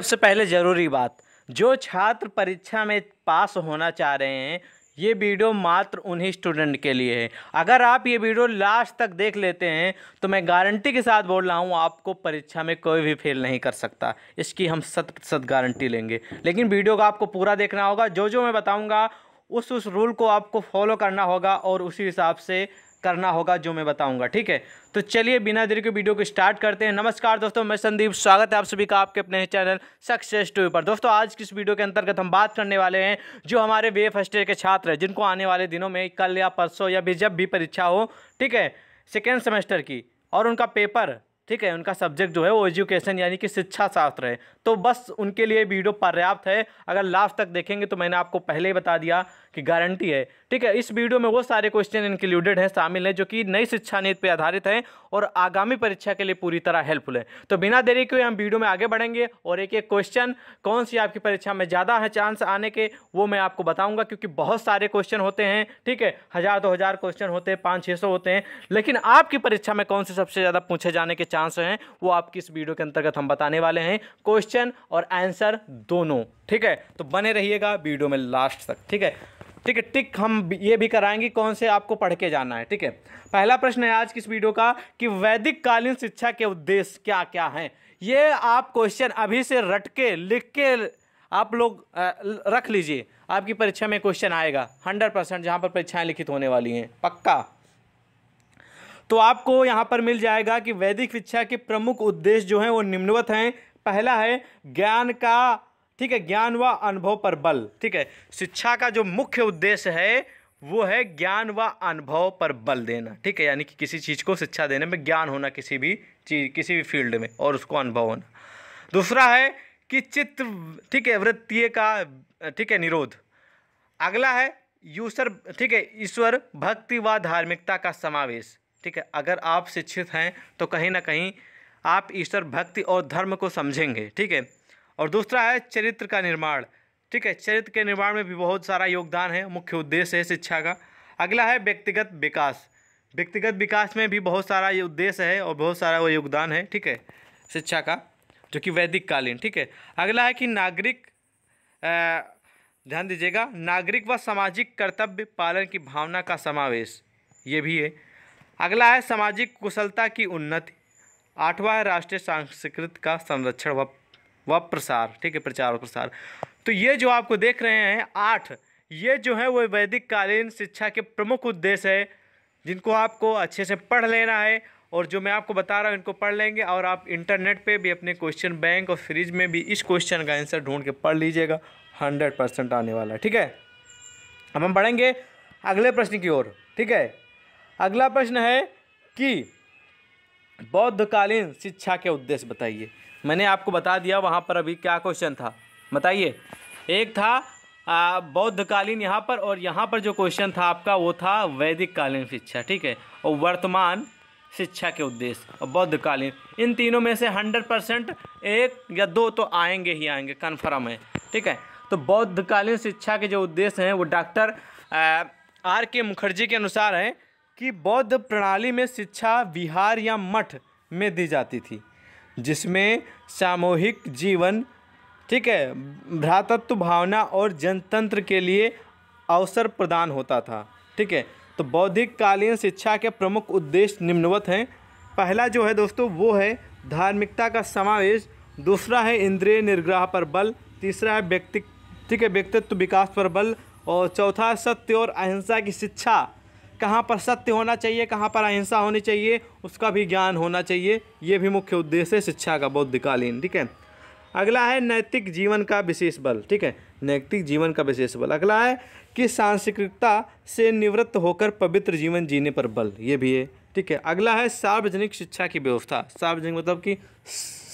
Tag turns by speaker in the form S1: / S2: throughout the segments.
S1: सबसे पहले ज़रूरी बात जो छात्र परीक्षा में पास होना चाह रहे हैं ये वीडियो मात्र उन्हीं स्टूडेंट के लिए है अगर आप ये वीडियो लास्ट तक देख लेते हैं तो मैं गारंटी के साथ बोल रहा हूँ आपको परीक्षा में कोई भी फेल नहीं कर सकता इसकी हम शत प्रतिशत गारंटी लेंगे लेकिन वीडियो का आपको पूरा देखना होगा जो जो मैं बताऊँगा उस उस रूल को आपको फॉलो करना होगा और उसी हिसाब से करना होगा जो मैं बताऊंगा ठीक है तो चलिए बिना देरी के वीडियो को स्टार्ट करते हैं नमस्कार दोस्तों मैं संदीप स्वागत है आप सभी का आपके अपने चैनल सक्सेस टू पर दोस्तों आज की इस वीडियो के अंतर्गत हम बात करने वाले हैं जो हमारे वे फर्स्ट ईयर के छात्र हैं जिनको आने वाले दिनों में कल या परसों या भी जब भी परीक्षा हो ठीक है सेकेंड सेमेस्टर की और उनका पेपर ठीक है उनका सब्जेक्ट जो है वो एजुकेशन यानी कि शिक्षा शास्त्र है तो बस उनके लिए वीडियो पर्याप्त है अगर लास्ट तक देखेंगे तो मैंने आपको पहले ही बता दिया की गारंटी है ठीक है इस वीडियो में वो सारे क्वेश्चन इंक्लूडेड हैं शामिल हैं जो कि नई शिक्षा नीति पर आधारित हैं और आगामी परीक्षा के लिए पूरी तरह हेल्पफुल है तो बिना देरी के हम वीडियो में आगे बढ़ेंगे और एक एक क्वेश्चन कौन सी आपकी परीक्षा में ज़्यादा है चांस आने के वो मैं आपको बताऊँगा क्योंकि बहुत सारे क्वेश्चन होते हैं ठीक है हज़ार दो हज़ार क्वेश्चन होते हैं पाँच छः सौ होते हैं लेकिन आपकी परीक्षा में कौन से सबसे ज़्यादा पूछे जाने के चांस हैं वो आपकी इस वीडियो के अंतर्गत हम बताने वाले हैं क्वेश्चन और आंसर दोनों ठीक है तो बने रहिएगा वीडियो में लास्ट तक ठीक है ठीक है टिक हम ये भी कराएंगे कौन से आपको पढ़ के जाना है ठीक है पहला प्रश्न है आज की इस वीडियो का कि वैदिक कालीन शिक्षा के उद्देश्य क्या क्या हैं ये आप क्वेश्चन अभी से रट के लिख के आप लोग रख लीजिए आपकी परीक्षा में क्वेश्चन आएगा हंड्रेड परसेंट जहाँ पर परीक्षाएँ लिखित होने वाली हैं पक्का तो आपको यहाँ पर मिल जाएगा कि वैदिक शिक्षा के प्रमुख उद्देश्य जो हैं वो निम्नवत हैं पहला है ज्ञान का ठीक है ज्ञान व अनुभव पर बल ठीक है शिक्षा का जो मुख्य उद्देश्य है वो है ज्ञान व अनुभव पर बल देना ठीक है यानी कि किसी चीज़ को शिक्षा देने में ज्ञान होना किसी भी चीज किसी भी फील्ड में और उसको अनुभव होना दूसरा है कि चित्त ठीक है वृत्तीय का ठीक है निरोध अगला है यूसर ठीक है ईश्वर भक्ति व धार्मिकता का समावेश ठीक है अगर आप शिक्षित हैं तो कहीं ना कहीं आप ईश्वर भक्ति और धर्म को समझेंगे ठीक है और दूसरा है चरित्र का निर्माण ठीक है चरित्र के निर्माण में भी बहुत सारा योगदान है मुख्य उद्देश्य है शिक्षा का अगला है व्यक्तिगत विकास व्यक्तिगत विकास में भी बहुत सारा ये उद्देश्य है और बहुत सारा वो योगदान है ठीक है शिक्षा का जो कि वैदिक कालीन ठीक है अगला है कि नागरिक ध्यान दीजिएगा नागरिक व सामाजिक कर्तव्य पालन की भावना का समावेश ये भी है अगला है सामाजिक कुशलता की उन्नति आठवां है राष्ट्रीय सांस्कृतिक का संरक्षण व व प्रसार ठीक है प्रचार और प्रसार तो ये जो आपको देख रहे हैं आठ ये जो है वो वैदिक कालीन शिक्षा के प्रमुख उद्देश्य है जिनको आपको अच्छे से पढ़ लेना है और जो मैं आपको बता रहा हूँ इनको पढ़ लेंगे और आप इंटरनेट पे भी अपने क्वेश्चन बैंक और फ्रिज में भी इस क्वेश्चन का आंसर ढूंढ के पढ़ लीजिएगा हंड्रेड परसेंट आने वाला है ठीक है अब हम पढ़ेंगे अगले प्रश्न की ओर ठीक है अगला प्रश्न है कि बौद्धकालीन शिक्षा के उद्देश्य बताइए मैंने आपको बता दिया वहाँ पर अभी क्या क्वेश्चन था बताइए एक था बौद्धकालीन यहाँ पर और यहाँ पर जो क्वेश्चन था आपका वो था वैदिक कालीन शिक्षा ठीक है और वर्तमान शिक्षा के उद्देश्य और बौद्धकालीन इन तीनों में से हंड्रेड परसेंट एक या दो तो आएंगे ही आएंगे कन्फर्म है ठीक है तो बौद्धकालीन शिक्षा के जो उद्देश्य हैं वो डॉक्टर आर के मुखर्जी के अनुसार हैं कि बौद्ध प्रणाली में शिक्षा विहार या मठ में दी जाती थी जिसमें सामूहिक जीवन ठीक है भ्रातत्व भावना और जनतंत्र के लिए अवसर प्रदान होता था ठीक है तो बौद्धिक कालीन शिक्षा के प्रमुख उद्देश्य निम्नवत हैं पहला जो है दोस्तों वो है धार्मिकता का समावेश दूसरा है इंद्रिय निर्ग्रह पर बल तीसरा है व्यक्ति ठीक है व्यक्तित्व विकास पर बल और चौथा सत्य और अहिंसा की शिक्षा कहाँ पर सत्य होना चाहिए कहाँ पर अहिंसा होनी चाहिए उसका भी ज्ञान होना चाहिए ये भी मुख्य उद्देश्य है शिक्षा का बौद्धिकालीन ठीक है अगला है नैतिक जीवन का विशेष बल ठीक है नैतिक जीवन का विशेष बल अगला है कि सांस्कृतिकता से निवृत्त होकर पवित्र जीवन जीने पर बल ये भी है ठीक है अगला है सार्वजनिक शिक्षा की व्यवस्था सार्वजनिक मतलब कि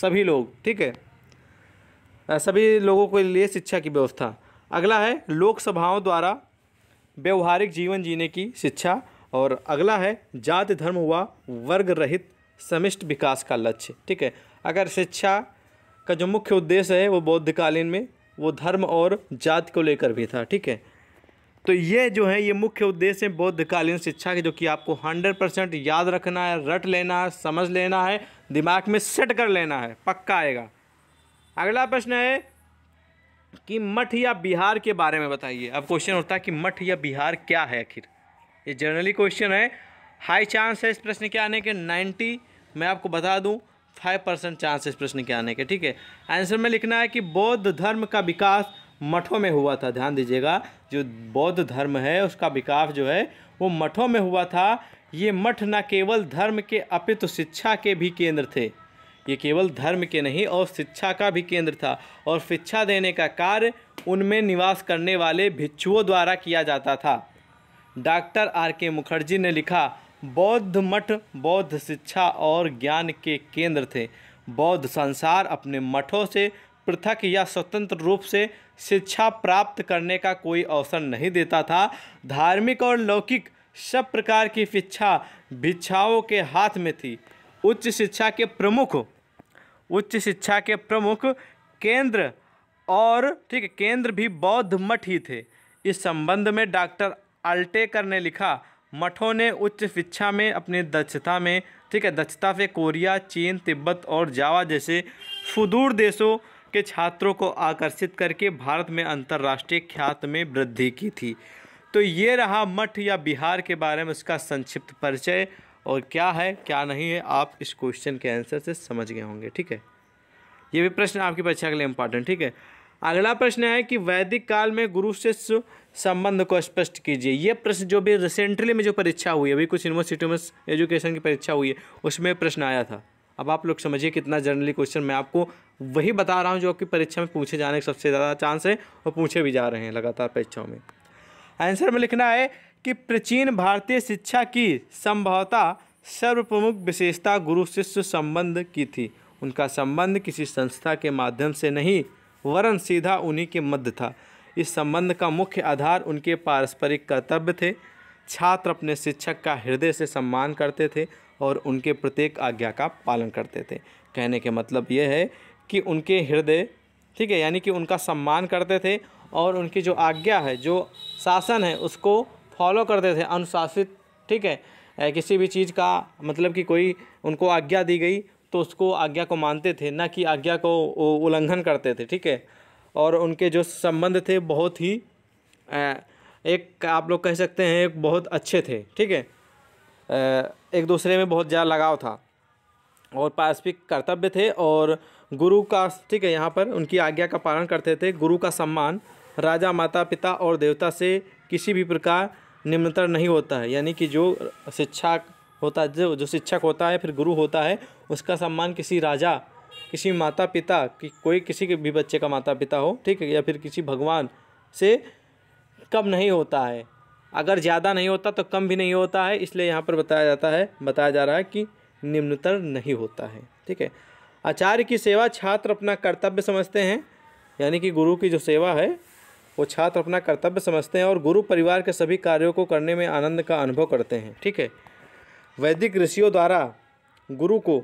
S1: सभी लोग ठीक है सभी लोगों के लिए शिक्षा की व्यवस्था अगला है लोकसभाओं द्वारा व्यवहारिक जीवन जीने की शिक्षा और अगला है जाति धर्म व वर्ग रहित समिष्ट विकास का लक्ष्य ठीक है अगर शिक्षा का जो मुख्य उद्देश्य है वो बौद्धकालीन में वो धर्म और जात को लेकर भी था ठीक है तो ये जो है ये मुख्य उद्देश्य बौद्धकालीन शिक्षा के जो कि आपको हंड्रेड परसेंट याद रखना है रट लेना है समझ लेना है दिमाग में सेट कर लेना है पक्का आएगा अगला प्रश्न है कि मठ या बिहार के बारे में बताइए अब क्वेश्चन होता है कि मठ या बिहार क्या है आखिर ये जनरली क्वेश्चन है हाई चांस है इस प्रश्न के आने के नाइन्टी मैं आपको बता दूँ फाइव परसेंट चांस इस प्रश्न के आने के ठीक है आंसर में लिखना है कि बौद्ध धर्म का विकास मठों में हुआ था ध्यान दीजिएगा जो बौद्ध धर्म है उसका विकास जो है वो मठों में हुआ था ये मठ न केवल धर्म के अपितु शिक्षा के भी केंद्र थे ये केवल धर्म के नहीं और शिक्षा का भी केंद्र था और शिक्षा देने का कार्य उनमें निवास करने वाले भिक्षुओं द्वारा किया जाता था डॉक्टर आर के मुखर्जी ने लिखा बौद्ध मठ बौद्ध शिक्षा और ज्ञान के केंद्र थे बौद्ध संसार अपने मठों से पृथक या स्वतंत्र रूप से शिक्षा प्राप्त करने का कोई अवसर नहीं देता था धार्मिक और लौकिक सब प्रकार की शिक्षा भिक्षाओं के हाथ में थी उच्च शिक्षा के प्रमुख उच्च शिक्षा के प्रमुख केंद्र और ठीक है केंद्र भी बौद्ध मठ ही थे इस संबंध में डॉक्टर अल्टेकर ने लिखा मठों ने उच्च शिक्षा में अपनी दक्षता में ठीक है दक्षता से कोरिया चीन तिब्बत और जावा जैसे सुदूर देशों के छात्रों को आकर्षित करके भारत में अंतर्राष्ट्रीय ख्यात में वृद्धि की थी तो ये रहा मठ या बिहार के बारे में उसका संक्षिप्त परिचय और क्या है क्या नहीं है आप इस क्वेश्चन के आंसर से समझ गए होंगे ठीक है ये भी प्रश्न आपकी परीक्षा के लिए इंपॉर्टेंट ठीक है अगला प्रश्न है कि वैदिक काल में गुरु शिष्य संबंध को स्पष्ट कीजिए ये प्रश्न जो भी रिसेंटली में जो परीक्षा हुई अभी कुछ यूनिवर्सिटी में एजुकेशन की परीक्षा हुई है उसमें प्रश्न आया था अब आप लोग समझिए कितना जनरली क्वेश्चन मैं आपको वही बता रहा हूँ जो आपकी परीक्षा में पूछे जाने के सबसे ज़्यादा चांस है और पूछे भी जा रहे हैं लगातार परीक्षाओं में आंसर में लिखना है कि प्राचीन भारतीय शिक्षा की संभवतः सर्वप्रमुख विशेषता गुरु शिष्य संबंध की थी उनका संबंध किसी संस्था के माध्यम से नहीं वरन सीधा उन्हीं के मध्य था इस संबंध का मुख्य आधार उनके पारस्परिक कर्तव्य थे छात्र अपने शिक्षक का हृदय से सम्मान करते थे और उनके प्रत्येक आज्ञा का पालन करते थे कहने के मतलब ये है कि उनके हृदय ठीक है यानी कि उनका सम्मान करते थे और उनकी जो आज्ञा है जो शासन है उसको फॉलो करते थे अनुशासित ठीक है किसी भी चीज़ का मतलब कि कोई उनको आज्ञा दी गई तो उसको आज्ञा को मानते थे ना कि आज्ञा को उल्लंघन करते थे ठीक है और उनके जो संबंध थे बहुत ही एक आप लोग कह सकते हैं एक बहुत अच्छे थे ठीक है एक दूसरे में बहुत ज़्यादा लगाव था और पारस्पिक कर्तव्य थे और गुरु का ठीक है यहाँ पर उनकी आज्ञा का पालन करते थे गुरु का सम्मान राजा माता पिता और देवता से किसी भी प्रकार निम्नतर नहीं होता है यानी कि जो शिक्षा होता है जो जो शिक्षक होता है फिर गुरु होता है उसका सम्मान किसी राजा किसी माता पिता कि कोई किसी के भी बच्चे का माता पिता हो ठीक है या फिर किसी भगवान से कम नहीं होता है अगर ज़्यादा नहीं होता तो कम भी नहीं होता है इसलिए यहाँ पर बताया जाता है बताया जा रहा है कि निम्नतर नहीं होता है ठीक है आचार्य की सेवा छात्र अपना कर्तव्य समझते हैं यानी कि गुरु की जो सेवा है वो छात्र अपना कर्तव्य समझते हैं और गुरु परिवार के सभी कार्यों को करने में आनंद का अनुभव करते हैं ठीक है वैदिक ऋषियों द्वारा गुरु को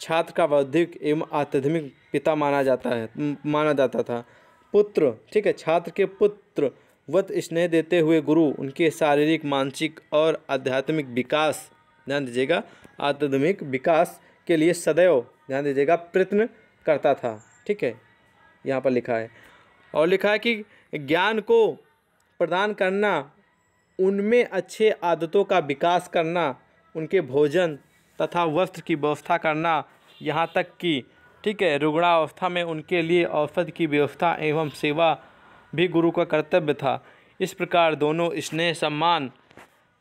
S1: छात्र का बौद्धिक एवं आध्यात्मिक पिता माना जाता है माना जाता था पुत्र ठीक है छात्र के पुत्र वत स्नेह देते हुए गुरु उनके शारीरिक मानसिक और आध्यात्मिक विकास ध्यान दीजिएगा आध्यात्मिक विकास के लिए सदैव ध्यान दीजिएगा प्रयत्न करता था ठीक है यहाँ पर लिखा है और लिखा है कि ज्ञान को प्रदान करना उनमें अच्छे आदतों का विकास करना उनके भोजन तथा वस्त्र की व्यवस्था करना यहाँ तक कि ठीक है रुग्णावस्था में उनके लिए औसत की व्यवस्था एवं सेवा भी गुरु का कर्तव्य था इस प्रकार दोनों स्नेह सम्मान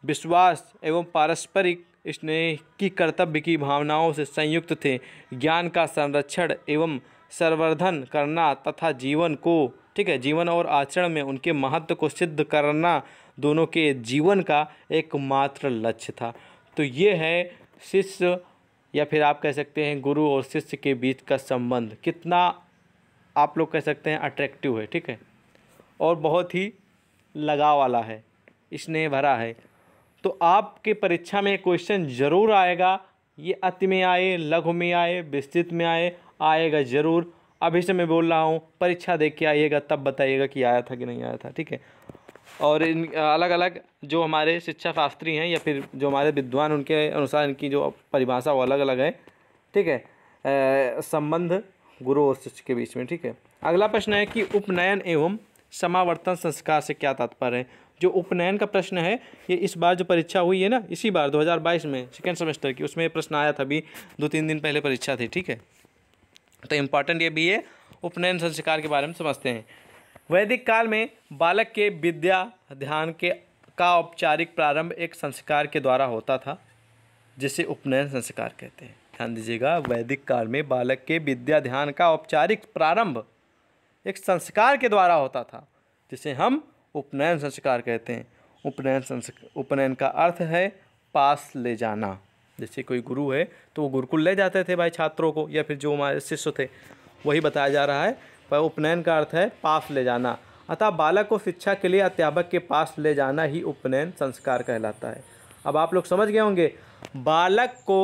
S1: विश्वास एवं पारस्परिक स्नेह की कर्तव्य की भावनाओं से संयुक्त थे ज्ञान का संरक्षण एवं संवर्धन करना तथा जीवन को ठीक है जीवन और आचरण में उनके महत्व को सिद्ध करना दोनों के जीवन का एकमात्र लक्ष्य था तो ये है शिष्य या फिर आप कह सकते हैं गुरु और शिष्य के बीच का संबंध कितना आप लोग कह सकते हैं अट्रैक्टिव है ठीक है और बहुत ही लगाव वाला है स्नेह भरा है तो आपके परीक्षा में क्वेश्चन ज़रूर आएगा ये अति में आए लघु में आए विस्तृत में आए आएगा ज़रूर अभी से मैं बोल रहा हूँ परीक्षा देख के आइएगा तब बताइएगा कि आया था कि नहीं आया था ठीक है और इन अलग अलग जो हमारे शिक्षा शास्त्री हैं या फिर जो हमारे विद्वान उनके अनुसार इनकी जो परिभाषा वो अलग अलग है ठीक है संबंध गुरु और शिष्य के बीच में ठीक है अगला प्रश्न है कि उपनयन एवं समावर्तन संस्कार से क्या तात्पर्य है जो उपनयन का प्रश्न है ये इस बार जो परीक्षा हुई है ना इसी बार 2022 में सेकेंड सेमेस्टर की उसमें प्रश्न आया था अभी दो तीन दिन पहले परीक्षा थी ठीक है तो इम्पॉर्टेंट ये भी है उपनयन संस्कार के बारे में समझते हैं वैदिक काल में बालक के विद्या ध्यान के का औपचारिक प्रारंभ एक संस्कार के द्वारा होता था जिसे उपनयन संस्कार कहते हैं ध्यान दीजिएगा वैदिक काल में बालक के विद्या ध्यान का औपचारिक प्रारंभ एक संस्कार के द्वारा होता था जिसे हम उपनयन संस्कार कहते हैं उपनयन संस्कार उपनयन का अर्थ है पास ले जाना जैसे कोई गुरु है तो वो गुरुकुल ले जाते थे भाई छात्रों को या फिर जो हमारे शिष्य थे वही बताया जा रहा है पर उपनयन का अर्थ है पास ले जाना अतः बालक को शिक्षा के लिए अध्यापक के पास ले जाना ही उपनयन संस्कार कहलाता है अब आप लोग समझ गए होंगे बालक को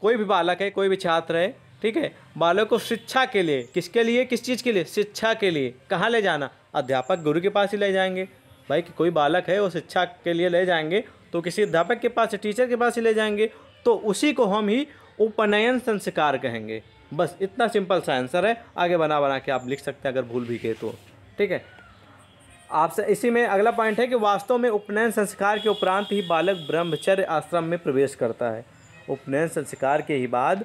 S1: कोई भी बालक है कोई भी छात्र है ठीक है बालक को शिक्षा के लिए किसके लिए किस चीज़ के लिए शिक्षा के लिए कहाँ ले जाना अध्यापक गुरु के पास ही ले जाएंगे भाई कि कोई बालक है वो शिक्षा के लिए ले जाएंगे तो किसी अध्यापक के पास या टीचर के पास ही ले जाएंगे तो उसी को हम ही उपनयन संस्कार कहेंगे बस इतना सिंपल सा आंसर है आगे बना बना के आप लिख सकते हैं अगर भूल भी गए तो ठीक है आपसे इसी में अगला पॉइंट है कि वास्तव में उपनयन संस्कार के उपरांत ही बालक ब्रह्मचर्य आश्रम में प्रवेश करता है उपनयन संस्कार के ही बाद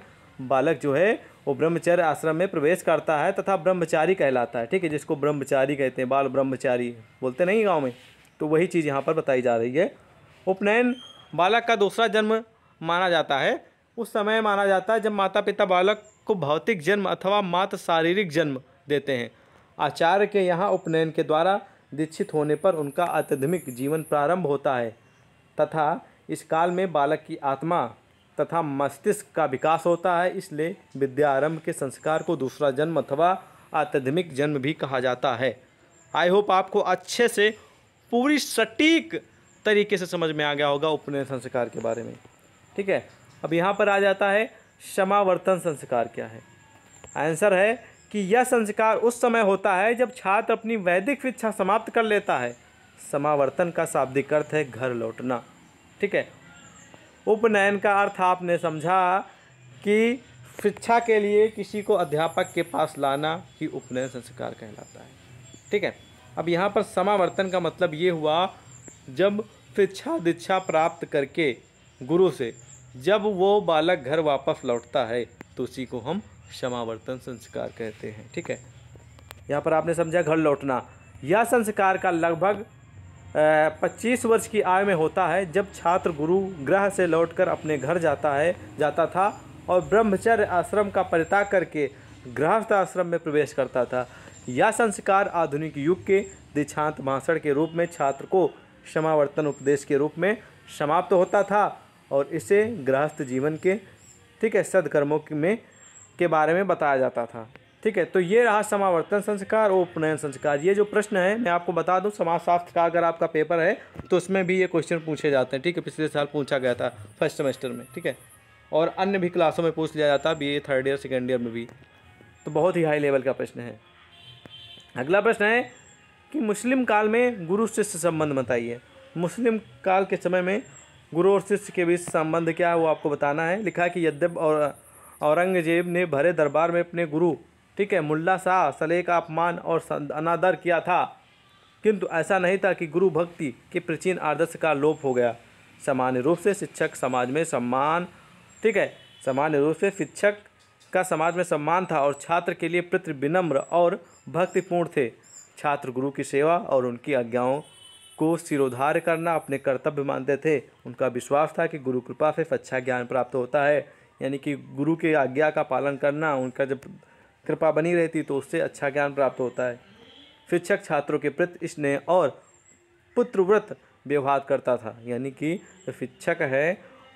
S1: बालक जो है वो ब्रह्मचर्य आश्रम में प्रवेश करता है तथा ब्रह्मचारी कहलाता है ठीक है जिसको ब्रह्मचारी कहते हैं बाल ब्रह्मचारी बोलते नहीं गाँव में तो वही चीज़ यहाँ पर बताई जा रही है उपनयन बालक का दूसरा जन्म माना जाता है उस समय माना जाता है जब माता पिता बालक को भौतिक जन्म अथवा मात्र शारीरिक जन्म देते हैं आचार्य के यहाँ उपनयन के द्वारा दीक्षित होने पर उनका आध्यात्मिक जीवन प्रारंभ होता है तथा इस काल में बालक की आत्मा तथा मस्तिष्क का विकास होता है इसलिए विद्या आरंभ के संस्कार को दूसरा जन्म अथवा आध्यात्मिक जन्म भी कहा जाता है आई होप आपको अच्छे से पूरी सटीक तरीके से समझ में आ गया होगा उपनयन संस्कार के बारे में ठीक है अब यहाँ पर आ जाता है क्षमावर्तन संस्कार क्या है आंसर है कि यह संस्कार उस समय होता है जब छात्र अपनी वैदिक शिक्षा समाप्त कर लेता है समावर्तन का शाब्दिक अर्थ है घर लौटना ठीक है उपनयन का अर्थ आपने समझा कि शिक्षा के लिए किसी को अध्यापक के पास लाना ही उपनयन संस्कार कहलाता है ठीक है अब यहाँ पर समावर्तन का मतलब ये हुआ जब शिक्षा दीक्षा प्राप्त करके गुरु से जब वो बालक घर वापस लौटता है तो उसी को हम क्षमावर्तन संस्कार कहते हैं ठीक है यहाँ पर आपने समझा घर लौटना यह संस्कार का लगभग 25 वर्ष की आयु में होता है जब छात्र गुरु ग्रह से लौटकर अपने घर जाता है जाता था और ब्रह्मचर्य आश्रम का परित्याग करके गृहस्थ आश्रम में प्रवेश करता था यह संस्कार आधुनिक युग के दीक्षांत भाषण के रूप में छात्र को क्षमावर्तन उपदेश के रूप में समाप्त तो होता था और इसे गृहस्थ जीवन के ठीक है सदकर्मों में के बारे में बताया जाता था ठीक है तो ये रहा समावर्तन संस्कार और उपनयन संस्कार ये जो प्रश्न है मैं आपको बता दूं समाजशास्त्र का अगर आपका पेपर है तो उसमें भी ये क्वेश्चन पूछे जाते हैं ठीक है पिछले साल पूछा गया था फर्स्ट सेमेस्टर में ठीक है और अन्य भी क्लासों में पूछ लिया जाता है A third year second year में भी तो बहुत ही हाई लेवल का प्रश्न है अगला प्रश्न है कि मुस्लिम काल में गुरु शिष्य संबंध बताइए मुस्लिम काल के समय में गुरु और शिष्य के बीच संबंध क्या है वो आपको बताना है लिखा है कि यद्यप और औरंगजेब ने भरे दरबार में अपने गुरु ठीक है मुल्ला शाह सलेह का अपमान और अनादर किया था किंतु ऐसा नहीं था कि गुरु भक्ति के प्राचीन आदर्श का लोप हो गया सामान्य रूप से शिक्षक समाज में सम्मान ठीक है सामान्य रूप से शिक्षक का समाज में सम्मान था और छात्र के लिए पितृ विनम्र और भक्तिपूर्ण थे छात्र गुरु की सेवा और उनकी आज्ञाओं को सिरोधार करना अपने कर्तव्य मानते थे उनका विश्वास था कि गुरु कृपा से सच्चा ज्ञान प्राप्त होता है यानी कि गुरु के आज्ञा का पालन करना उनका जब कृपा बनी रहती तो उससे अच्छा ज्ञान प्राप्त होता है शिक्षक छात्रों के प्रति स्नेह और पुत्रव्रत व्यवहार करता था यानी कि जो शिक्षक है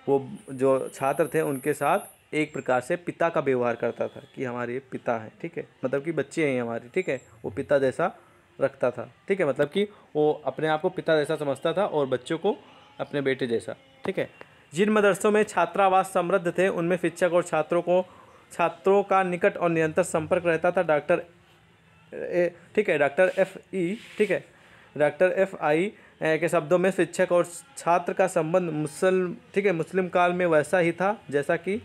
S1: वो जो छात्र थे उनके साथ एक प्रकार से पिता का व्यवहार करता था कि हमारे पिता हैं ठीक है मतलब कि बच्चे हैं हमारे ठीक है वो पिता जैसा रखता था ठीक है मतलब कि वो अपने आप को पिता जैसा समझता था और बच्चों को अपने बेटे जैसा ठीक है जिन मदरसों में छात्रावास समृद्ध थे उनमें शिक्षक और छात्रों को छात्रों का निकट और निरंतर संपर्क रहता था डॉक्टर ए ठीक है डॉक्टर एफ ई ठीक है डॉक्टर एफ आई के शब्दों में शिक्षक और छात्र का संबंध मुसल ठीक है मुस्लिम काल में वैसा ही था जैसा कि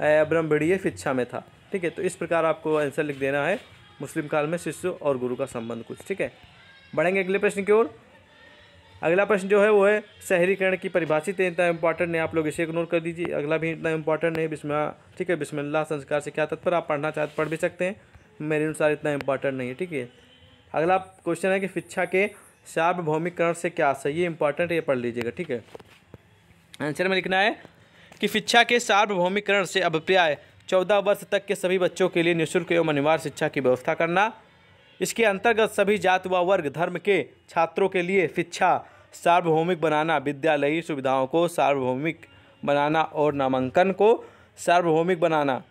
S1: ब्रह्मभिड़ीय शिक्षा में था ठीक है तो इस प्रकार आपको आंसर लिख देना है मुस्लिम काल में शिष्य और गुरु का संबंध कुछ ठीक है बढ़ेंगे अगले प्रश्न की ओर अगला प्रश्न जो है वो है शहरीकरण की परिभाषित इतना इंपॉर्टेंट है आप लोग इसे इग्नोर कर दीजिए अगला भी इतना इंपॉर्टेंट है बिस्मा ठीक है बिस्मिल्लाह संस्कार से क्या तत्पर आप पढ़ना चाहते पढ़ भी सकते हैं मेरे अनुसार इतना इंपॉर्टेंट नहीं है ठीक है अगला क्वेश्चन है कि शिक्षा के सार्वभौमिकरण से क्या सही ये इंपॉर्टेंट है ये पढ़ लीजिएगा ठीक है आंसर में लिखना है कि शिक्षा के सार्वभौमिकरण से अभिप्राय चौदह वर्ष तक के सभी बच्चों के लिए निःशुल्क एवं अनिवार्य शिक्षा की व्यवस्था करना इसके अंतर्गत सभी जात व वर्ग धर्म के छात्रों के लिए शिक्षा सार्वभौमिक बनाना विद्यालयी सुविधाओं को सार्वभौमिक बनाना और नामांकन को सार्वभौमिक बनाना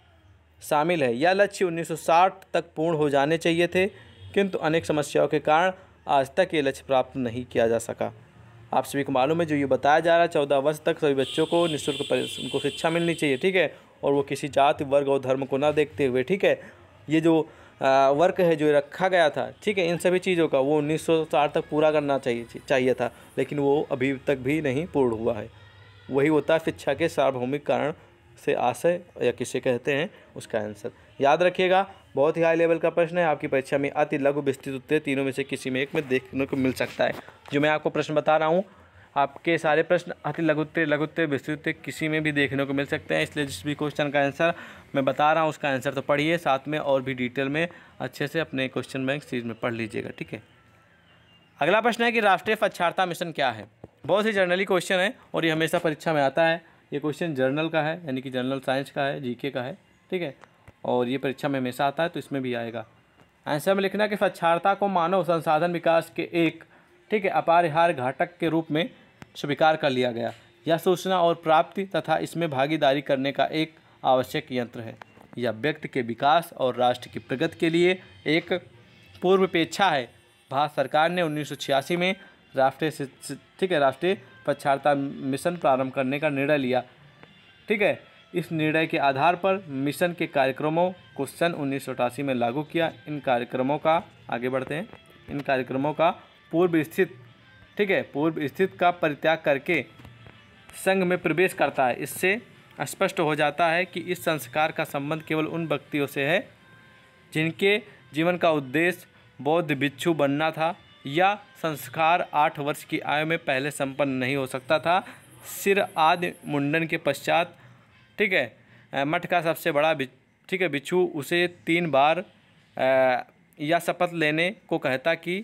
S1: शामिल है यह लक्ष्य 1960 तक पूर्ण हो जाने चाहिए थे किंतु अनेक समस्याओं के कारण आज तक ये लक्ष्य प्राप्त नहीं किया जा सका आप सभी को मालूम है जो ये बताया जा रहा है चौदह वर्ष तक सभी बच्चों को निःशुल्क उनको शिक्षा मिलनी चाहिए ठीक है और वो किसी जाति वर्ग और धर्म को ना देखते हुए ठीक है ये जो वर्क है जो रखा गया था ठीक है इन सभी चीज़ों का वो उन्नीस तक पूरा करना चाहिए चाहिए था लेकिन वो अभी तक भी नहीं पूर्ण हुआ है वही होता है शिक्षा के सार्वभौमिक कारण से आशय या किसे कहते हैं उसका आंसर याद रखिएगा बहुत ही हाई लेवल का प्रश्न है आपकी परीक्षा में अति लघु विस्तृत उत्तर तीनों में से किसी में एक में देखने को मिल सकता है जो मैं आपको प्रश्न बता रहा हूँ आपके सारे प्रश्न अति लघुत्तर लघुत्तर विस्तृत किसी में भी देखने को मिल सकते हैं इसलिए जिस भी क्वेश्चन का आंसर मैं बता रहा हूँ उसका आंसर तो पढ़िए साथ में और भी डिटेल में अच्छे से अपने क्वेश्चन बैंक सीरीज में पढ़ लीजिएगा ठीक है अगला प्रश्न है कि राष्ट्रीय साक्षरता मिशन क्या है बहुत ही जर्नली क्वेश्चन है और ये हमेशा परीक्षा में आता है ये क्वेश्चन जर्नल का है यानी कि जर्नल साइंस का है जीके का है ठीक है और ये परीक्षा में हमेशा आता है तो इसमें भी आएगा आंसर में लिखना कि स्वच्छारता को मानव संसाधन विकास के एक ठीक है अपारिहार घाटक के रूप में स्वीकार कर लिया गया यह सूचना और प्राप्ति तथा इसमें भागीदारी करने का एक आवश्यक यंत्र है यह व्यक्ति के विकास और राष्ट्र की प्रगति के लिए एक पूर्वपेक्षा है भारत सरकार ने उन्नीस में राष्ट्रीय ठीक है राष्ट्रीय पक्षारता मिशन प्रारंभ करने का निर्णय लिया ठीक है इस निर्णय के आधार पर मिशन के कार्यक्रमों को सन उन्नीस में लागू किया इन कार्यक्रमों का आगे बढ़ते हैं इन कार्यक्रमों का पूर्व स्थित ठीक है पूर्व स्थित का परित्याग करके संघ में प्रवेश करता है इससे स्पष्ट हो जाता है कि इस संस्कार का संबंध केवल उन व्यक्तियों से है जिनके जीवन का उद्देश्य बौद्ध भिक्षु बनना था या संस्कार आठ वर्ष की आयु में पहले संपन्न नहीं हो सकता था सिर आदि मुंडन के पश्चात ठीक है मठ का सबसे बड़ा ठीक है बिच्छू उसे तीन बार आ, या शपथ लेने को कहता कि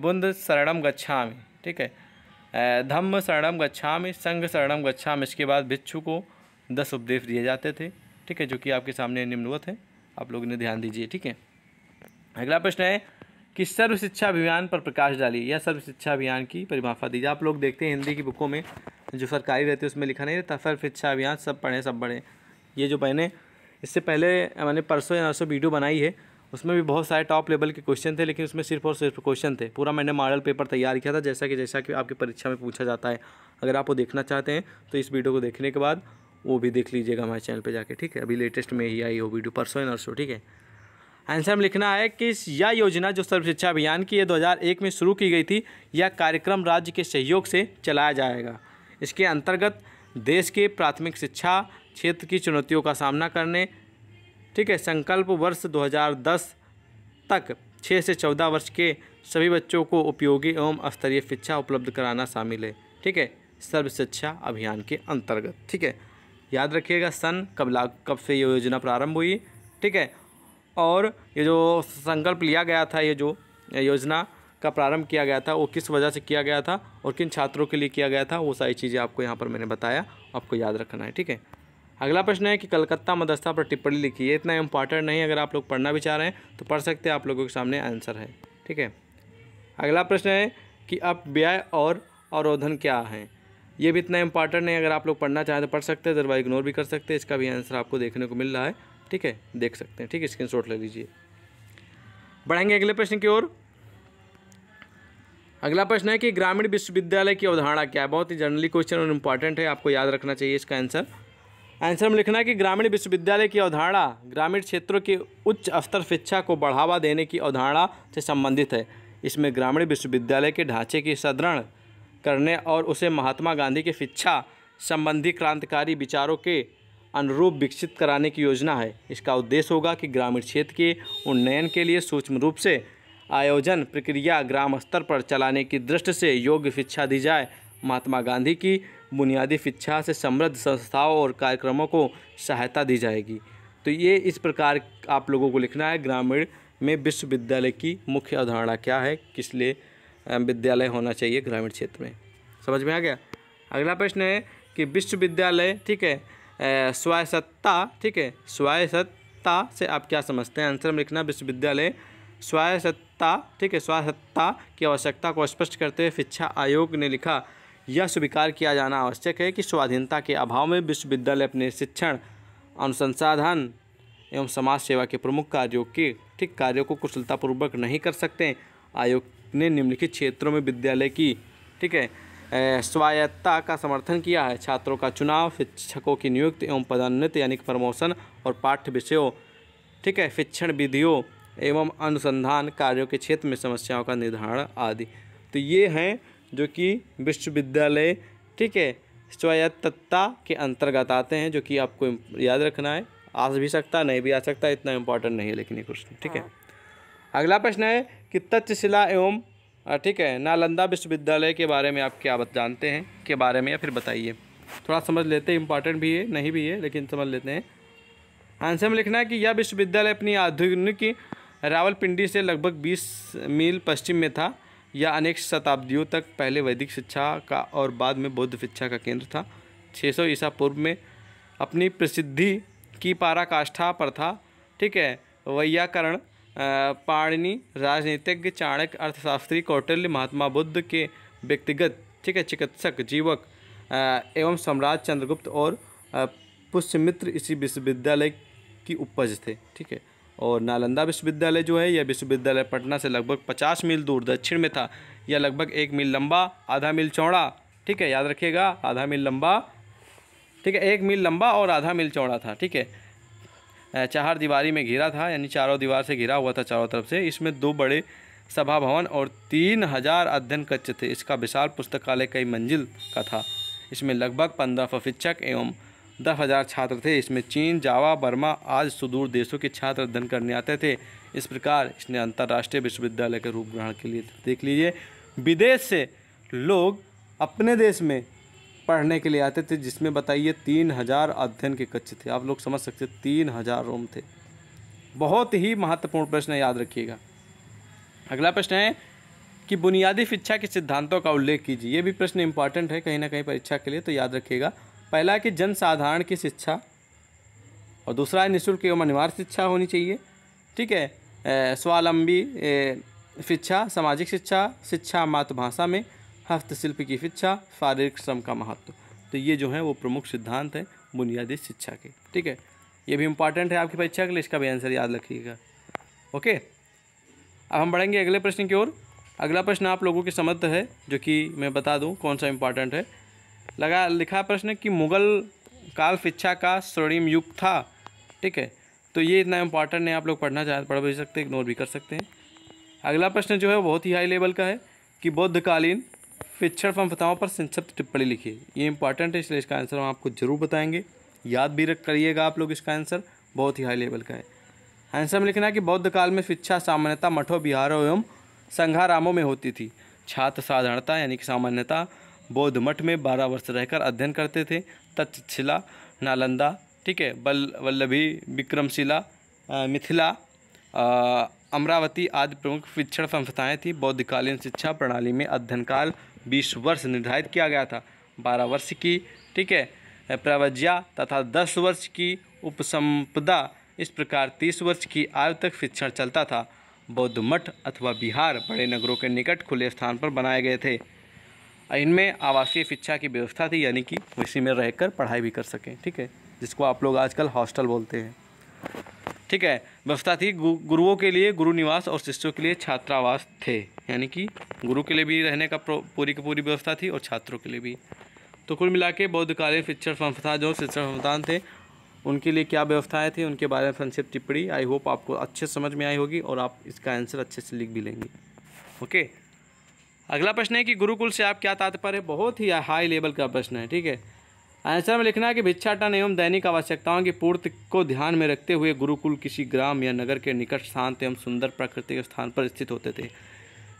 S1: बुंद शरणम गच्छामी ठीक है धम्म शरणम गच्छामी संघ शरणम में इसके बाद भिक्षु को दस उपदेश दिए जाते थे ठीक है जो कि आपके सामने निम्नवत है आप लोग इन्हें ध्यान दीजिए ठीक है अगला प्रश्न है कि सर्व शिक्षा अभियान पर प्रकाश डालिए या सर्व शिक्षा अभियान की परिभाषा दीजिए आप लोग देखते हैं हिंदी की बुकों में जो सरकारी रहती है उसमें लिखा नहीं रहता सर्व शिक्षा अभियान सब पढ़ें सब बढ़ें ये जो मैंने इससे पहले मैंने परसों या नरसों वीडियो बनाई है उसमें भी बहुत सारे टॉप लेवल के क्वेश्चन थे लेकिन उसमें सिर्फ और सिर्फ क्वेश्चन थे पूरा मैंने मॉडल पेपर तैयार किया था जैसा कि जैसा कि आपकी परीक्षा में पूछा जाता है अगर आप वो देखना चाहते हैं तो इस वीडियो को देखने के बाद वो भी देख लीजिएगा हमारे चैनल पर जाके ठीक है अभी लेटेस्ट में ही आई वो वीडियो परसों नर्सों ठीक है आंसर में लिखना है कि यह योजना जो सर्व शिक्षा अभियान की है 2001 में शुरू की गई थी यह कार्यक्रम राज्य के सहयोग से चलाया जाएगा इसके अंतर्गत देश के प्राथमिक शिक्षा क्षेत्र की चुनौतियों का सामना करने ठीक है संकल्प वर्ष 2010 तक 6 से 14 वर्ष के सभी बच्चों को उपयोगी एवं स्तरीय शिक्षा उपलब्ध कराना शामिल है ठीक है सर्व शिक्षा अभियान के अंतर्गत ठीक है याद रखिएगा सन कब ला कब से ये योजना प्रारंभ हुई ठीक है और ये जो संकल्प लिया गया था ये जो योजना का प्रारंभ किया गया था वो किस वजह से किया गया था और किन छात्रों के लिए किया गया था वो सारी चीज़ें आपको यहाँ पर मैंने बताया आपको याद रखना है ठीक है अगला प्रश्न है कि कलकत्ता मदरसा पर टिप्पणी लिखी है इतना इम्पॉर्टेंट नहीं अगर आप लोग पढ़ना भी चाह रहे हैं तो पढ़ सकते हैं आप लोगों के सामने आंसर है ठीक है अगला प्रश्न है कि अब व्यय और अवरोधन क्या है ये भी इतना इंपॉर्टेंट नहीं अगर आप लोग पढ़ना चाहें तो पढ़ सकते हैं अदरवाइज इग्नोर भी कर सकते हैं इसका भी आंसर आपको देखने को मिल रहा है ठीक है देख सकते हैं ठीक है स्क्रीन ले लीजिए बढ़ेंगे अगले प्रश्न की ओर अगला प्रश्न है कि ग्रामीण विश्वविद्यालय की अवधारणा क्या है बहुत ही जनरली क्वेश्चन और इम्पॉर्टेंट है आपको याद रखना चाहिए इसका आंसर आंसर में लिखना है कि ग्रामीण विश्वविद्यालय की अवधारणा ग्रामीण क्षेत्रों की उच्च स्तर शिक्षा को बढ़ावा देने की अवधारणा से संबंधित है इसमें ग्रामीण विश्वविद्यालय के ढांचे की सदृढ़ करने और उसे महात्मा गांधी के शिक्षा संबंधी क्रांतिकारी विचारों के अनुरूप विकसित कराने की योजना है इसका उद्देश्य होगा कि ग्रामीण क्षेत्र के उन्नयन के लिए सूक्ष्म रूप से आयोजन प्रक्रिया ग्राम स्तर पर चलाने की दृष्टि से योग्य शिक्षा दी जाए महात्मा गांधी की बुनियादी शिक्षा से समृद्ध संस्थाओं और कार्यक्रमों को सहायता दी जाएगी तो ये इस प्रकार आप लोगों को लिखना है ग्रामीण में विश्वविद्यालय की मुख्य अवधारणा क्या है किस लिए विद्यालय होना चाहिए ग्रामीण क्षेत्र में समझ में आ गया अगला प्रश्न है कि विश्वविद्यालय ठीक है स्वायत्तता ठीक है स्वायत्तता से आप क्या समझते हैं आंसर में लिखना विश्वविद्यालय स्वायत्तता ठीक है स्वायत्तता की आवश्यकता को स्पष्ट करते हुए शिक्षा आयोग ने लिखा यह स्वीकार किया जाना आवश्यक है कि स्वाधीनता के अभाव में विश्वविद्यालय अपने शिक्षण अनुसंसाधन एवं समाज सेवा के प्रमुख कार्यों के ठीक कार्यों को कुशलतापूर्वक नहीं कर सकते आयोग ने निम्नलिखित क्षेत्रों में विद्यालय की ठीक है स्वायत्ता का समर्थन किया है छात्रों का चुनाव शिक्षकों की नियुक्ति एवं पदोन्नति यानी कि प्रमोशन और पाठ्य विषयों ठीक है शिक्षण विधियों एवं अनुसंधान कार्यों के क्षेत्र में समस्याओं का निर्धारण आदि तो ये हैं जो कि विश्वविद्यालय ठीक है स्वायत्तता के अंतर्गत आते हैं जो कि आपको याद रखना है आ भी सकता नहीं भी आ सकता इतना इम्पोर्टेंट नहीं है लेकिन ये क्वेश्चन ठीक है हाँ। अगला प्रश्न है कि तत्शिला एवं ठीक है नालंदा विश्वविद्यालय के बारे में आप क्या जानते हैं के बारे में या फिर बताइए थोड़ा समझ लेते हैं इम्पॉर्टेंट भी है नहीं भी है लेकिन समझ लेते हैं आंसर में लिखना है कि यह विश्वविद्यालय अपनी आधुनिक रावलपिंडी से लगभग 20 मील पश्चिम में था यह अनेक शताब्दियों तक पहले वैदिक शिक्षा का और बाद में बौद्ध शिक्षा का केंद्र था 600 ईसा पूर्व में अपनी प्रसिद्धि की पाराकाष्ठा पर था ठीक है वैयाकरण पाणिनि राजनीतिज्ञ चाणक्य अर्थशास्त्री कौटिल्य महात्मा बुद्ध के व्यक्तिगत ठीक है चिकित्सक जीवक एवं सम्राट चंद्रगुप्त और पुष्यमित्र इसी विश्वविद्यालय की उपज थे ठीक है और नालंदा विश्वविद्यालय जो है यह विश्वविद्यालय पटना से लगभग पचास मील दूर दक्षिण में था यह लगभग एक मील लंबा आधा मील चौड़ा ठीक है याद रखिएगा आधा मील लंबा ठीक है एक मील लंबा और आधा मील चौड़ा था ठीक है चार दीवारी में घिरा था यानी चारों दीवार से घिरा हुआ था चारों तरफ से इसमें दो बड़े सभा भवन और तीन हजार अध्ययन कक्ष थे इसका विशाल पुस्तकालय कई मंजिल का था इसमें लगभग पंद्रह प्रशिक्षक एवं दस हज़ार छात्र थे इसमें चीन जावा बर्मा आज सुदूर देशों के छात्र अध्ययन करने आते थे इस प्रकार इसने अंतर्राष्ट्रीय विश्वविद्यालय के रूप ग्रहण के लिए देख लीजिए विदेश से लोग अपने देश में पढ़ने के लिए आते थे जिसमें बताइए तीन हज़ार अध्ययन के कक्ष थे आप लोग समझ सकते तीन हज़ार रोम थे बहुत ही महत्वपूर्ण प्रश्न याद रखिएगा अगला प्रश्न है कि बुनियादी शिक्षा के सिद्धांतों का उल्लेख कीजिए ये भी प्रश्न इंपॉर्टेंट है कहीं ना कहीं परीक्षा के लिए तो याद रखिएगा पहला कि जनसाधारण की शिक्षा और दूसरा है निःशुल्क एवं अनिवार्य शिक्षा होनी चाहिए ठीक है स्वावलंबी शिक्षा सामाजिक शिक्षा शिक्षा मातृभाषा में हस्तशिल्प की शिक्षा शारीरिक श्रम का महत्व तो ये जो है वो प्रमुख सिद्धांत हैं बुनियादी शिक्षा के ठीक है ये भी इम्पॉर्टेंट है आपकी परीक्षा के लिए इसका भी आंसर याद रखिएगा ओके अब हम बढ़ेंगे अगले प्रश्न की ओर अगला प्रश्न आप लोगों की समर्थ है जो कि मैं बता दूँ कौन सा इम्पॉर्टेंट है लगा लिखा प्रश्न कि मुग़ल काल शिक्षा का स्वर्णिम युग था ठीक है तो ये इतना इम्पॉर्टेंट है आप लोग पढ़ना चाह पढ़ भी सकते हैं इग्नोर भी कर सकते हैं अगला प्रश्न जो है बहुत ही हाई लेवल का है कि बौद्धकालीन शिक्षण संस्थाओं पर संक्षिप्त टिप्पणी लिखिए ये इंपॉर्टेंट है इसलिए इसका आंसर हम आपको ज़रूर बताएंगे याद भी रख करिएगा आप लोग इसका आंसर बहुत ही हाई लेवल का है आंसर में लिखना है कि बौद्ध काल में शिक्षा सामान्यता मठों बिहारों एवं संघारामों में होती थी छात्र साधारणता यानी कि सामान्यता बौद्ध मठ में बारह वर्ष रहकर अध्ययन करते थे तक्षशिला नालंदा ठीक है बल वल्लभी विक्रमशिला मिथिला अमरावती आदि प्रमुख शिक्षण संस्थाएं थी बौद्धकालीन शिक्षा प्रणाली में अध्ययन काल बीस वर्ष निर्धारित किया गया था बारह वर्ष की ठीक है प्रवज्या तथा दस वर्ष की उपसंपदा इस प्रकार तीस वर्ष की आयु तक शिक्षण चलता था बौद्ध मठ अथवा बिहार बड़े नगरों के निकट खुले स्थान पर बनाए गए थे इनमें आवासीय शिक्षा की व्यवस्था थी यानी कि इसी में रहकर पढ़ाई भी कर सकें ठीक है जिसको आप लोग आजकल हॉस्टल बोलते हैं ठीक है व्यवस्था थी गु, गुरुओं के लिए गुरु निवास और शिष्यों के लिए छात्रावास थे यानी कि गुरु के लिए भी रहने का पूरी की पूरी व्यवस्था थी और छात्रों के लिए भी तो कुल मिला के बौद्धकालीन शिक्षण संस्था जो शिक्षण संस्थान थे उनके लिए क्या व्यवस्थाएँ थी उनके बारे में संक्षिप्त टिप्पणी आई होप आपको अच्छे समझ में आई होगी और आप इसका आंसर अच्छे से लिख भी लेंगे ओके अगला प्रश्न है कि गुरुकुल से आप क्या तात्पर्य बहुत ही हाई लेवल का प्रश्न है ठीक है आंसर में लिखना है कि भिक्षाटन एवं दैनिक आवश्यकताओं की पूर्ति को ध्यान में रखते हुए गुरुकुल किसी ग्राम या नगर के निकट शांत एवं सुंदर प्राकृतिक स्थान पर स्थित होते थे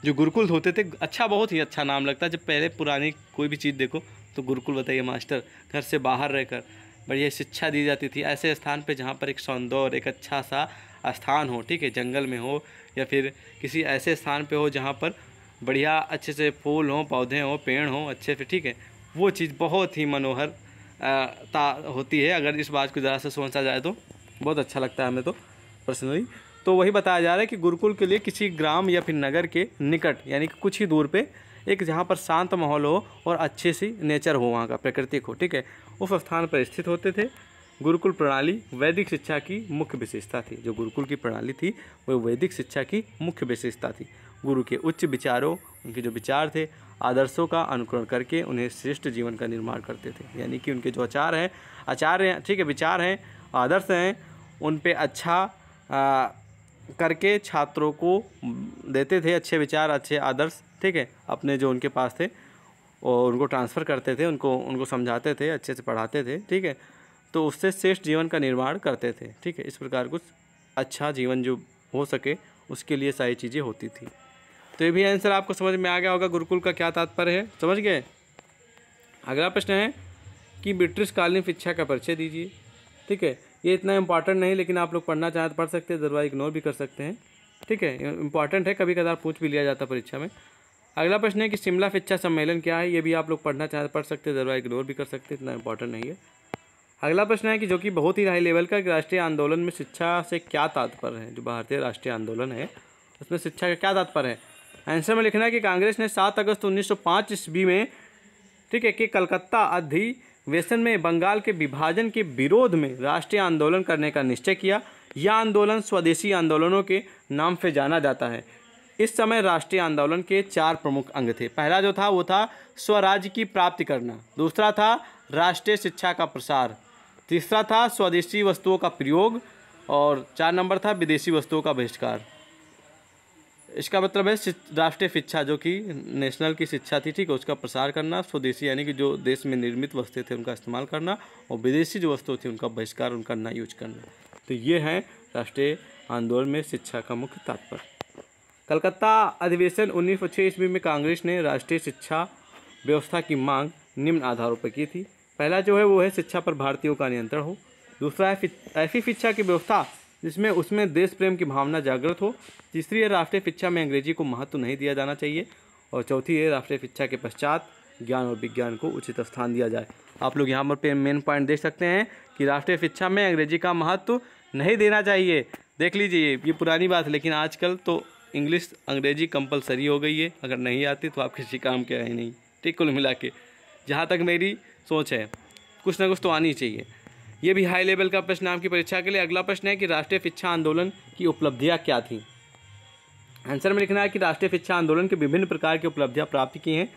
S1: जो गुरुकुल होते थे अच्छा बहुत ही अच्छा नाम लगता है जब पहले पुरानी कोई भी चीज़ देखो तो गुरुकुल बताइए मास्टर घर से बाहर रहकर बढ़िया शिक्षा दी जाती थी ऐसे स्थान पर जहाँ पर एक सौंदौर एक अच्छा सा स्थान हो ठीक है जंगल में हो या फिर किसी ऐसे स्थान पर हो जहाँ पर बढ़िया अच्छे से फूल हों पौधे हों पेड़ हों अच्छे से ठीक है वो चीज़ बहुत ही मनोहर ता होती है अगर इस बात को ज़रा सा सोचा जाए तो बहुत अच्छा लगता है हमें तो पर्सनली तो वही बताया जा रहा है कि गुरुकुल के लिए किसी ग्राम या फिर नगर के निकट यानी कि कुछ ही दूर पे एक जहाँ पर शांत माहौल हो और अच्छे सी नेचर हो वहाँ का प्राकृतिक हो ठीक है उस स्थान पर स्थित होते थे गुरुकुल प्रणाली वैदिक शिक्षा की मुख्य विशेषता थी जो गुरुकुल की प्रणाली थी वो वैदिक शिक्षा की मुख्य विशेषता थी गुरु के उच्च विचारों उनके जो विचार थे आदर्शों का अनुकरण करके उन्हें श्रेष्ठ जीवन का निर्माण करते थे यानी कि उनके जो आचार हैं आचार्य हैं ठीक है विचार हैं आदर्श हैं उन पर अच्छा आ, करके छात्रों को देते थे अच्छे विचार अच्छे आदर्श ठीक है अपने जो उनके पास थे और उनको ट्रांसफ़र करते थे उनको उनको समझाते थे अच्छे से पढ़ाते थे ठीक है तो उससे श्रेष्ठ जीवन का निर्माण करते थे ठीक है इस प्रकार कुछ अच्छा जीवन जो हो सके उसके लिए सारी चीज़ें होती थी तो ये भी आंसर आपको समझ में आ गया होगा गुरुकुल का क्या तात्पर्य है समझ गए अगला प्रश्न है कि ब्रिटिश कालीन शिक्षा का परिचय दीजिए ठीक है ये इतना इंपॉर्टेंट नहीं लेकिन आप लोग पढ़ना चाहें तो पढ़ सकते हैं दरवाज़ इग्नोर भी कर सकते हैं ठीक है इंपॉर्टेंट है कभी कदार पूछ भी लिया जाता परीक्षा में अगला प्रश्न है कि शिमला शिक्षा सम्मेलन क्या है ये भी आप लोग पढ़ना चाहें पढ़ सकते हैं दरवाज़ इग्नोर भी कर सकते हैं इतना इंपॉर्टेंट नहीं है अगला प्रश्न है कि जो कि बहुत ही हाई लेवल का राष्ट्रीय आंदोलन में शिक्षा से क्या तात्पर्य है जो भारतीय राष्ट्रीय आंदोलन है उसमें शिक्षा का क्या तात्पर्य है आंसर में लिखना है कि कांग्रेस ने सात अगस्त उन्नीस ईस्वी में ठीक है कि कलकत्ता अधिवेशन में बंगाल के विभाजन के विरोध में राष्ट्रीय आंदोलन करने का निश्चय किया यह आंदोलन स्वदेशी आंदोलनों के नाम से जाना जाता है इस समय राष्ट्रीय आंदोलन के चार प्रमुख अंग थे पहला जो था वो था स्वराज्य की प्राप्ति करना दूसरा था राष्ट्रीय शिक्षा का प्रसार तीसरा था स्वदेशी वस्तुओं का प्रयोग और चार नंबर था विदेशी वस्तुओं का बहिष्कार इसका मतलब है राष्ट्रीय शिक्षा जो कि नेशनल की शिक्षा थी ठीक है उसका प्रसार करना स्वदेशी यानी कि जो देश में निर्मित वस्तुएं थे उनका इस्तेमाल करना और विदेशी जो वस्तु थी उनका बहिष्कार उनका ना यूज करना तो ये है राष्ट्रीय आंदोलन में शिक्षा का मुख्य तात्पर्य कलकत्ता अधिवेशन उन्नीस सौ ईस्वी में कांग्रेस ने राष्ट्रीय शिक्षा व्यवस्था की मांग निम्न आधारों पर की थी पहला जो है वो है शिक्षा पर भारतीयों का नियंत्रण हो दूसरा है ऐसी शिक्षा की व्यवस्था जिसमें उसमें देश प्रेम की भावना जागृत हो तीसरी है राष्ट्रीय शिक्षा में अंग्रेजी को महत्व नहीं दिया जाना चाहिए और चौथी है राष्ट्रीय शिक्षा के पश्चात ज्ञान और विज्ञान को उचित स्थान दिया जाए आप लोग यहाँ पर मेन पॉइंट देख सकते हैं कि राष्ट्रीय शिक्षा में अंग्रेजी का महत्व नहीं देना चाहिए देख लीजिए ये पुरानी बात है लेकिन आजकल तो इंग्लिश अंग्रेजी कंपलसरी हो गई है अगर नहीं आती तो आप किसी काम के आए नहीं ठीक कुल मिला के जहाँ तक मेरी सोच है कुछ ना कुछ तो आनी चाहिए ये भी हाई लेवल का प्रश्न आपकी परीक्षा के लिए अगला प्रश्न है कि राष्ट्रीय शिक्षा आंदोलन की उपलब्धियाँ क्या थी आंसर में लिखना है कि राष्ट्रीय शिक्षा आंदोलन के विभिन्न प्रकार की उपलब्धियाँ प्राप्त की हैं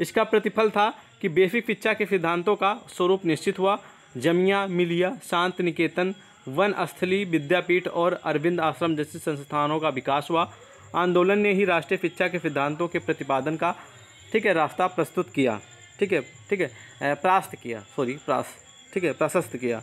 S1: इसका प्रतिफल था कि बेसिक शिक्षा के सिद्धांतों का स्वरूप निश्चित हुआ जमिया मिलिया शांत निकेतन वन स्थली विद्यापीठ और अरविंद आश्रम जैसे संस्थानों का विकास हुआ आंदोलन ने ही राष्ट्रीय शिक्षा के सिद्धांतों के प्रतिपादन का ठीक है रास्ता प्रस्तुत किया ठीक है ठीक है प्रास्त किया सॉरी प्रास्त ठीक है प्रशस्त किया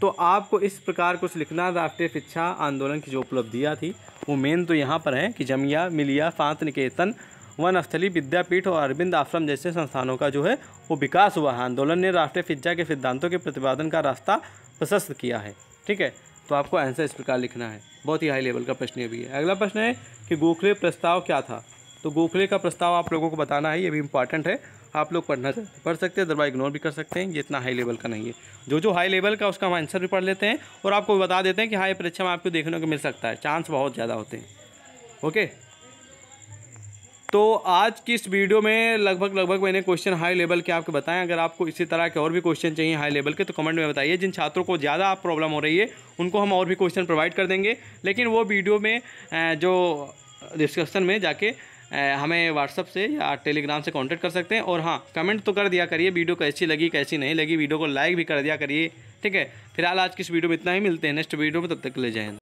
S1: तो आपको इस प्रकार कुछ लिखना राष्ट्रीय शिक्षा आंदोलन की जो उपलब्धियाँ थी वो मेन तो यहाँ पर है कि जमिया मिलिया शांत निकेतन वनस्थली विद्यापीठ और अरविंद आश्रम जैसे संस्थानों का जो है वो विकास हुआ है आंदोलन ने राष्ट्रीय शिक्षा के सिद्धांतों के प्रतिपादन का रास्ता प्रशस्त किया है ठीक है तो आपको आंसर इस प्रकार लिखना है बहुत ही हाई लेवल का प्रश्न ये भी है अगला प्रश्न है कि गोखले प्रस्ताव क्या था तो गोखले का प्रस्ताव आप लोगों को बताना है ये भी इम्पॉर्टेंट है आप लोग पढ़ना चाहते पढ़ सकते हैं अदरवाइज इग्नोर भी कर सकते हैं ये इतना हाई लेवल का नहीं है जो जो हाई लेवल का उसका हम आंसर भी पढ़ लेते हैं और आपको बता देते हैं कि हाई परीक्षा में आपको देखने को मिल सकता है चांस बहुत ज़्यादा होते हैं ओके तो आज की इस वीडियो में लगभग लगभग मैंने क्वेश्चन हाई लेवल के आपको बताएं अगर आपको इसी तरह के और भी क्वेश्चन चाहिए हाई लेवल के तो कमेंट में बताइए जिन छात्रों को ज़्यादा प्रॉब्लम हो रही है उनको हम और भी क्वेश्चन प्रोवाइड कर देंगे लेकिन वो वीडियो में जो डिस्कशन में जाके हमें व्हाट्सअप से या टेलीग्राम से कॉन्टैक्ट कर सकते हैं और हाँ कमेंट तो कर दिया करिए वीडियो कैसी लगी कैसी नहीं लगी वीडियो को लाइक भी कर दिया करिए ठीक है फिलहाल आज की इस वीडियो में इतना ही मिलते हैं नेक्स्ट वीडियो में तब तक ले जाए